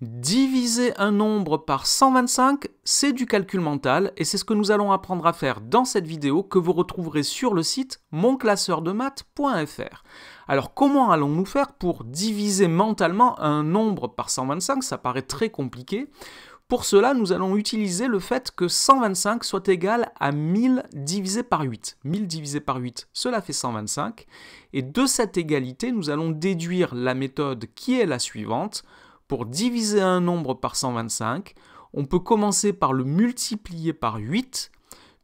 Diviser un nombre par 125, c'est du calcul mental et c'est ce que nous allons apprendre à faire dans cette vidéo que vous retrouverez sur le site monclasseurdemath.fr. Alors comment allons-nous faire pour diviser mentalement un nombre par 125 Ça paraît très compliqué. Pour cela, nous allons utiliser le fait que 125 soit égal à 1000 divisé par 8. 1000 divisé par 8, cela fait 125. Et de cette égalité, nous allons déduire la méthode qui est la suivante. Pour diviser un nombre par 125, on peut commencer par le multiplier par 8,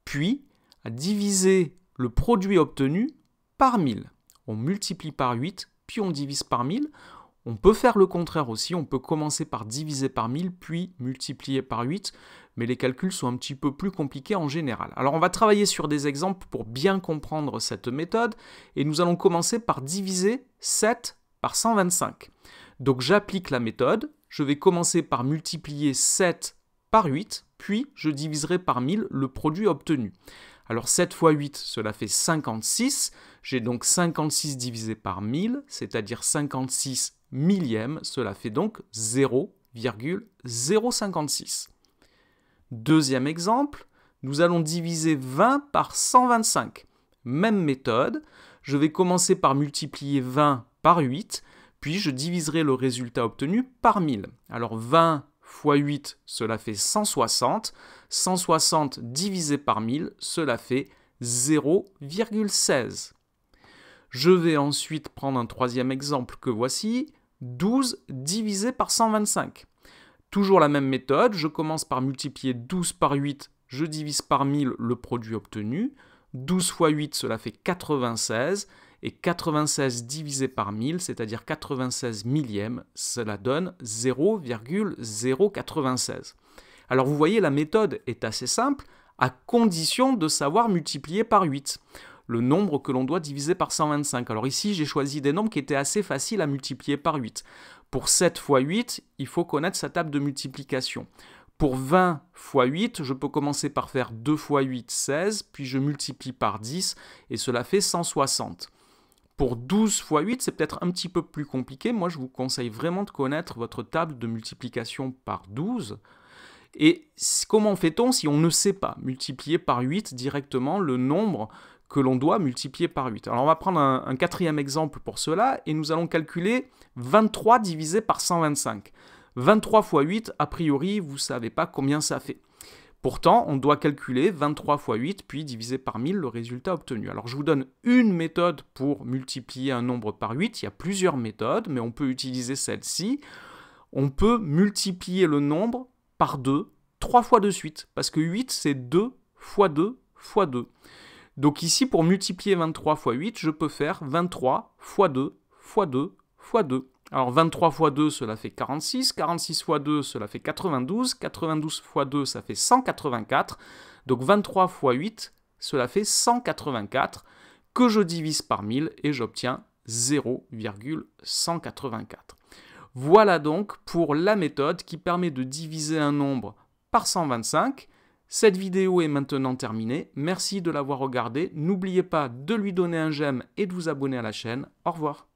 puis à diviser le produit obtenu par 1000. On multiplie par 8, puis on divise par 1000. On peut faire le contraire aussi, on peut commencer par diviser par 1000, puis multiplier par 8, mais les calculs sont un petit peu plus compliqués en général. Alors on va travailler sur des exemples pour bien comprendre cette méthode, et nous allons commencer par diviser 7 par 125. Donc j'applique la méthode, je vais commencer par multiplier 7 par 8, puis je diviserai par 1000 le produit obtenu. Alors 7 fois 8, cela fait 56. J'ai donc 56 divisé par 1000, c'est-à-dire 56 millièmes. Cela fait donc 0,056. Deuxième exemple, nous allons diviser 20 par 125. Même méthode, je vais commencer par multiplier 20 par 8, puis je diviserai le résultat obtenu par 1000. Alors 20 x 8, cela fait 160. 160 divisé par 1000, cela fait 0,16. Je vais ensuite prendre un troisième exemple que voici, 12 divisé par 125. Toujours la même méthode, je commence par multiplier 12 par 8, je divise par 1000 le produit obtenu. 12 x 8, cela fait 96, et 96 divisé par 1000, c'est-à-dire 96 millièmes, cela donne 0,096. Alors vous voyez, la méthode est assez simple, à condition de savoir multiplier par 8 le nombre que l'on doit diviser par 125. Alors ici, j'ai choisi des nombres qui étaient assez faciles à multiplier par 8. Pour 7 x 8, il faut connaître sa table de multiplication. Pour 20 x 8, je peux commencer par faire 2 x 8, 16, puis je multiplie par 10, et cela fait 160. Pour 12 x 8, c'est peut-être un petit peu plus compliqué. Moi, je vous conseille vraiment de connaître votre table de multiplication par 12. Et comment fait-on si on ne sait pas multiplier par 8 directement le nombre que l'on doit multiplier par 8 Alors on va prendre un, quatrième exemple pour cela et nous allons calculer 23 divisé par 125. 23 x 8, a priori, vous ne savez pas combien ça fait. Pourtant, on doit calculer 23 x 8, puis diviser par 1000 le résultat obtenu. Alors je vous donne une méthode pour multiplier un nombre par 8, il y a plusieurs méthodes, mais on peut utiliser celle-ci. On peut multiplier le nombre par 2, trois fois de suite, parce que 8 c'est 2 x 2 x 2. Donc ici, pour multiplier 23 x 8, je peux faire 23 x 2 x 2 x 2. Alors 23 fois 2, cela fait 46. 46 fois 2, cela fait 92. 92 fois 2, ça fait 184. Donc 23 fois 8, cela fait 184 que je divise par 1000 et j'obtiens 0,184. Voilà donc pour la méthode qui permet de diviser un nombre par 125. Cette vidéo est maintenant terminée. Merci de l'avoir regardée. N'oubliez pas de lui donner un j'aime et de vous abonner à la chaîne. Au revoir.